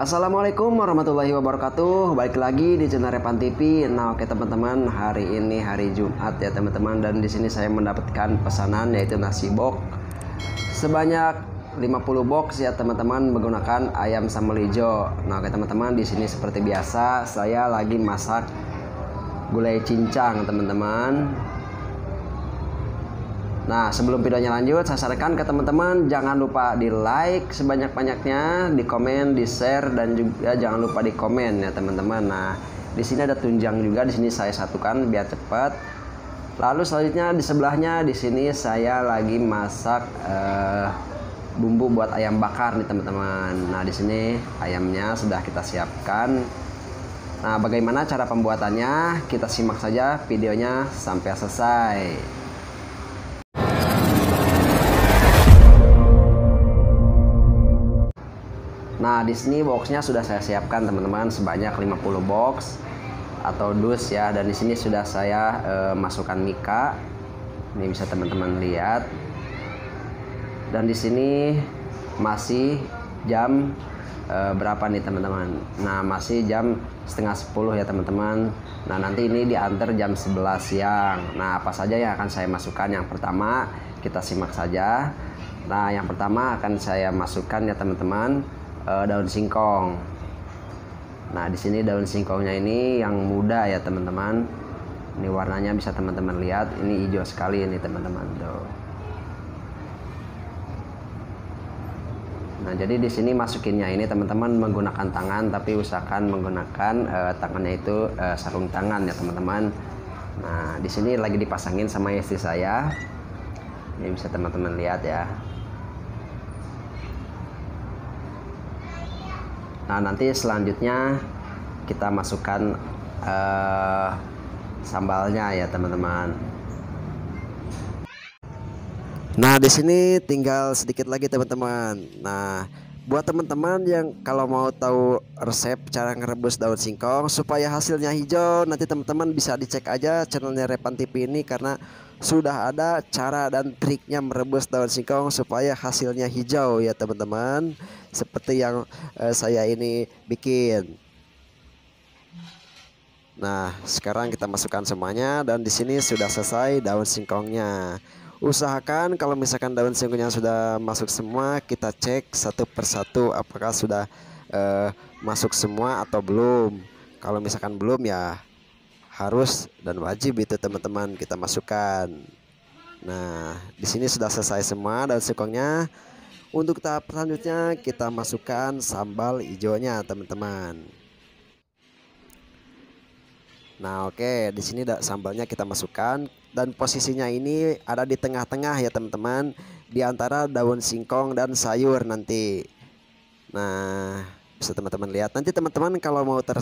Assalamualaikum warahmatullahi wabarakatuh Balik lagi di channel Repan TV Nah oke teman-teman hari ini hari Jumat ya teman-teman Dan di sini saya mendapatkan pesanan yaitu nasi box Sebanyak 50 box ya teman-teman menggunakan ayam sambal hijau Nah oke teman-teman di sini seperti biasa saya lagi masak gulai cincang teman-teman Nah, sebelum videonya lanjut, saya sarankan ke teman-teman jangan lupa di like sebanyak-banyaknya, di komen, di share, dan juga jangan lupa di komen ya teman-teman. Nah, di sini ada tunjang juga, di sini saya satukan biar cepat. Lalu selanjutnya di sebelahnya di sini saya lagi masak eh, bumbu buat ayam bakar nih teman-teman. Nah, di sini ayamnya sudah kita siapkan. Nah, bagaimana cara pembuatannya? Kita simak saja videonya sampai selesai. Nah, di sini boxnya sudah saya siapkan teman-teman sebanyak 50 box atau dus ya dan di sini sudah saya e, masukkan mika. Ini bisa teman-teman lihat. Dan di sini masih jam e, berapa nih teman-teman? Nah, masih jam setengah 10 ya teman-teman. Nah, nanti ini diantar jam 11 siang. Nah, apa saja yang akan saya masukkan? Yang pertama, kita simak saja. Nah, yang pertama akan saya masukkan ya teman-teman uh, daun singkong. Nah, di sini daun singkongnya ini yang muda ya, teman-teman. Ini warnanya bisa teman-teman lihat, ini hijau sekali ini, teman-teman. Tuh. Nah, jadi di sini masukinnya ini teman-teman menggunakan tangan tapi usahakan menggunakan uh, tangannya itu uh, sarung tangan ya, teman-teman. Nah, di sini lagi dipasangin sama istri saya. Ini bisa teman-teman lihat ya. Nah, nanti selanjutnya kita masukkan uh, sambalnya ya, teman-teman. Nah, di sini tinggal sedikit lagi, teman-teman. Nah, buat teman-teman yang kalau mau tahu resep cara ngerebus daun singkong supaya hasilnya hijau nanti teman-teman bisa dicek aja channelnya Repan TV ini karena sudah ada cara dan triknya merebus daun singkong supaya hasilnya hijau ya teman-teman seperti yang eh, saya ini bikin Nah, sekarang kita masukkan semuanya dan di sini sudah selesai daun singkongnya. Usahakan kalau misalkan daun singkongnya sudah masuk semua, kita cek satu persatu apakah sudah uh, masuk semua atau belum. Kalau misalkan belum ya harus dan wajib itu teman-teman kita masukkan. Nah, di sini sudah selesai semua dan sekongnya. Untuk tahap selanjutnya kita masukkan sambal hijaunya teman-teman. Nah, oke, okay. di sini sambalnya kita masukkan dan posisinya ini ada di tengah-tengah ya teman-teman, di antara daun singkong dan sayur nanti. Nah, bisa teman-teman lihat. Nanti teman-teman kalau mau ter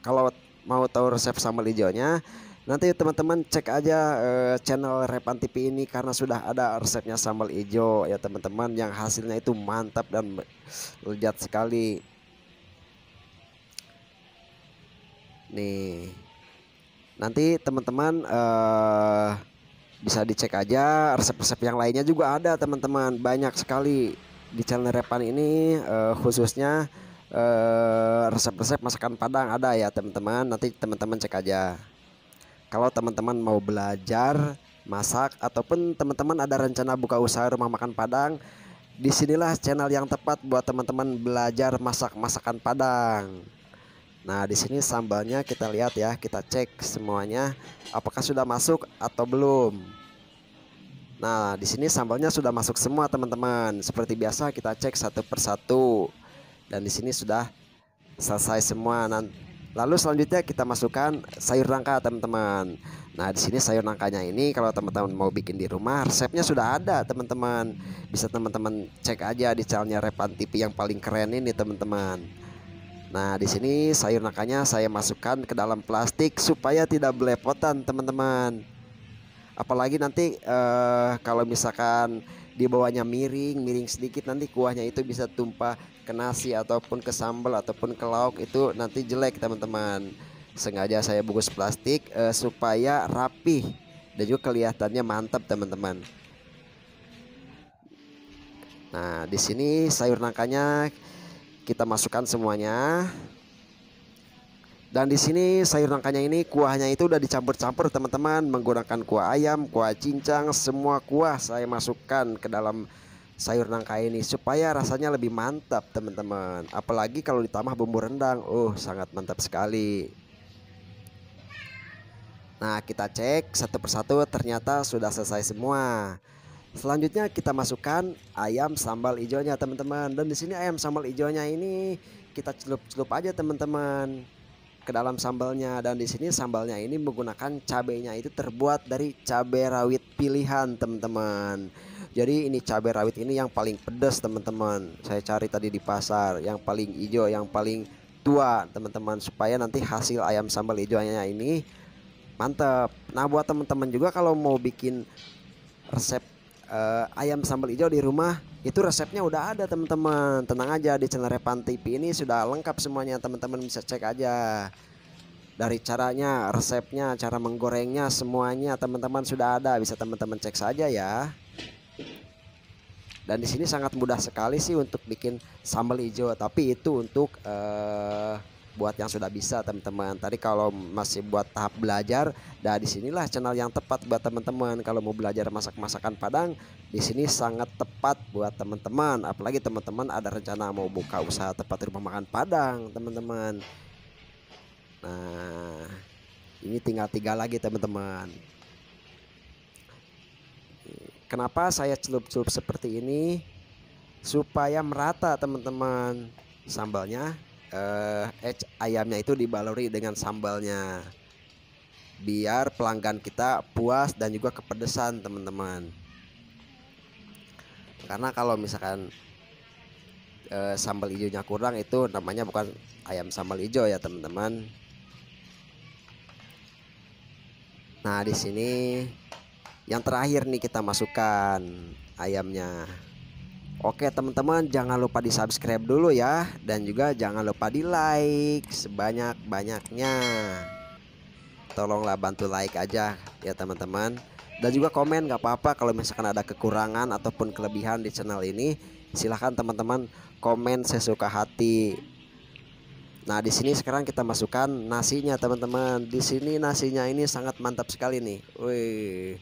kalau mau tahu resep sambal hijaunya nanti teman-teman cek aja uh, channel Repan TV ini karena sudah ada resepnya sambal hijau ya teman-teman yang hasilnya itu mantap dan lezat sekali nih nanti teman-teman uh, bisa dicek aja resep-resep yang lainnya juga ada teman-teman banyak sekali di channel Repan ini uh, khususnya Eh, resep-resep masakan Padang ada ya teman-teman. Nanti teman-teman cek aja. Kalau teman-teman mau belajar masak ataupun teman-teman ada rencana buka usaha rumah makan Padang, disinilah channel yang tepat buat teman-teman belajar masak masakan Padang. Nah di sini sambalnya kita lihat ya, kita cek semuanya apakah sudah masuk atau belum. Nah di sini sambalnya sudah masuk semua teman-teman. Seperti biasa kita cek satu persatu dan di sini sudah selesai semua. Lalu selanjutnya kita masukkan sayur nangka teman-teman. Nah di sini sayur nangkanya ini kalau teman-teman mau bikin di rumah resepnya sudah ada teman-teman. Bisa teman-teman cek aja di channelnya Repan TV yang paling keren ini teman-teman. Nah di sini sayur nangkanya saya masukkan ke dalam plastik supaya tidak belepotan teman-teman. Apalagi nanti eh, kalau misalkan di bawahnya miring miring sedikit nanti kuahnya itu bisa tumpah ke nasi ataupun ke sambal ataupun ke lauk itu nanti jelek teman-teman sengaja saya bungkus plastik eh, supaya rapih dan juga kelihatannya mantap teman-teman nah di sini sayur nangkanya kita masukkan semuanya dan di sini sayur nangkanya ini kuahnya itu udah dicampur-campur teman-teman menggunakan kuah ayam, kuah cincang, semua kuah saya masukkan ke dalam sayur nangka ini supaya rasanya lebih mantap teman-teman. Apalagi kalau ditambah bumbu rendang, oh sangat mantap sekali. Nah kita cek satu persatu ternyata sudah selesai semua. Selanjutnya kita masukkan ayam sambal hijaunya teman-teman. Dan di sini ayam sambal hijaunya ini kita celup-celup aja teman-teman ke dalam sambalnya dan di sini sambalnya ini menggunakan cabenya itu terbuat dari cabai rawit pilihan teman-teman jadi ini cabai rawit ini yang paling pedas teman-teman saya cari tadi di pasar yang paling hijau yang paling tua teman-teman supaya nanti hasil ayam sambal hijaunya ini mantep nah buat teman-teman juga kalau mau bikin resep uh, ayam sambal hijau di rumah itu resepnya udah ada teman-teman tenang aja di channel Repan TV ini sudah lengkap semuanya teman-teman bisa cek aja dari caranya resepnya cara menggorengnya semuanya teman-teman sudah ada bisa teman-teman cek saja ya dan di sini sangat mudah sekali sih untuk bikin sambal hijau tapi itu untuk uh, buat yang sudah bisa teman-teman. Tadi kalau masih buat tahap belajar, nah disinilah channel yang tepat buat teman-teman. Kalau mau belajar masak-masakan Padang, di sini sangat tepat buat teman-teman. Apalagi teman-teman ada rencana mau buka usaha tempat rumah makan Padang, teman-teman. Nah, ini tinggal tiga lagi teman-teman. Kenapa saya celup-celup seperti ini? Supaya merata teman-teman sambalnya Eh, eh, ayamnya itu dibaluri dengan sambalnya biar pelanggan kita puas dan juga kepedesan teman-teman karena kalau misalkan e, sambal hijaunya kurang itu namanya bukan ayam sambal hijau ya teman-teman nah di sini yang terakhir nih kita masukkan ayamnya Oke teman-teman jangan lupa di subscribe dulu ya Dan juga jangan lupa di like sebanyak-banyaknya Tolonglah bantu like aja ya teman-teman Dan juga komen gak apa-apa kalau misalkan ada kekurangan ataupun kelebihan di channel ini Silahkan teman-teman komen sesuka hati Nah di sini sekarang kita masukkan nasinya teman-teman. Di sini nasinya ini sangat mantap sekali nih. Wih,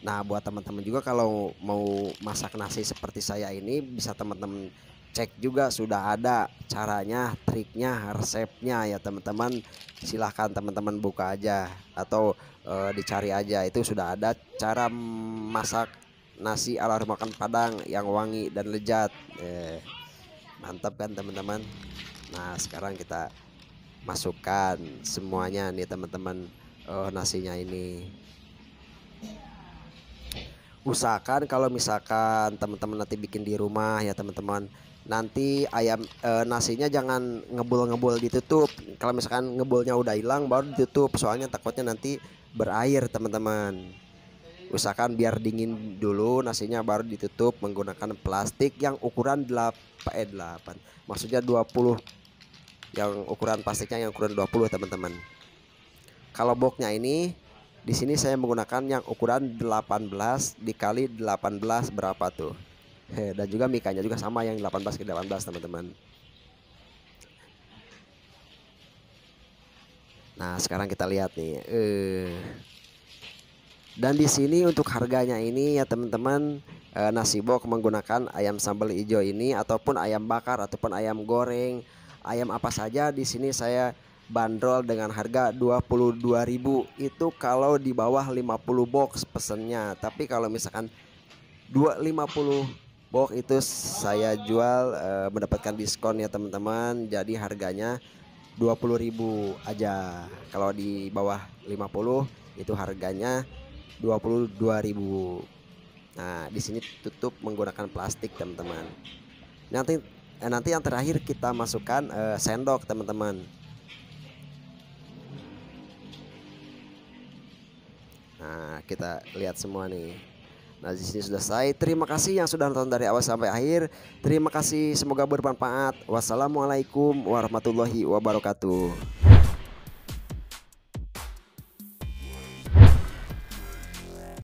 Nah, buat teman-teman juga kalau mau masak nasi seperti saya ini bisa teman-teman cek juga sudah ada caranya, triknya, resepnya ya teman-teman. Silahkan teman-teman buka aja atau e, dicari aja itu sudah ada cara masak nasi ala makan Padang yang wangi dan lezat. E, mantap kan teman-teman. Nah, sekarang kita masukkan semuanya nih teman-teman e, nasinya ini usahakan kalau misalkan teman-teman nanti bikin di rumah ya teman-teman nanti ayam e, nasinya jangan ngebul-ngebul ditutup kalau misalkan ngebulnya udah hilang baru ditutup soalnya takutnya nanti berair teman-teman usahakan biar dingin dulu nasinya baru ditutup menggunakan plastik yang ukuran 8 eh 8 maksudnya 20 yang ukuran plastiknya yang ukuran 20 teman-teman kalau boxnya ini di sini saya menggunakan yang ukuran 18 dikali 18 berapa tuh. He, dan juga mikanya juga sama yang 18 ke 18 teman-teman. Nah, sekarang kita lihat nih. Uh. dan di sini untuk harganya ini ya teman-teman e, eh, Nasibok menggunakan ayam sambal hijau ini ataupun ayam bakar ataupun ayam goreng, ayam apa saja di sini saya bandrol dengan harga 22.000 itu kalau di bawah 50 box pesennya tapi kalau misalkan 250 box itu saya jual e, mendapatkan diskon ya teman-teman jadi harganya 20.000 aja kalau di bawah 50 itu harganya 22.000 nah di sini tutup menggunakan plastik teman-teman nanti eh, nanti yang terakhir kita masukkan eh, sendok teman-teman Nah, kita lihat semua nih. Nah, di sini sudah selesai. Terima kasih yang sudah nonton dari awal sampai akhir. Terima kasih, semoga bermanfaat. Wassalamualaikum warahmatullahi wabarakatuh.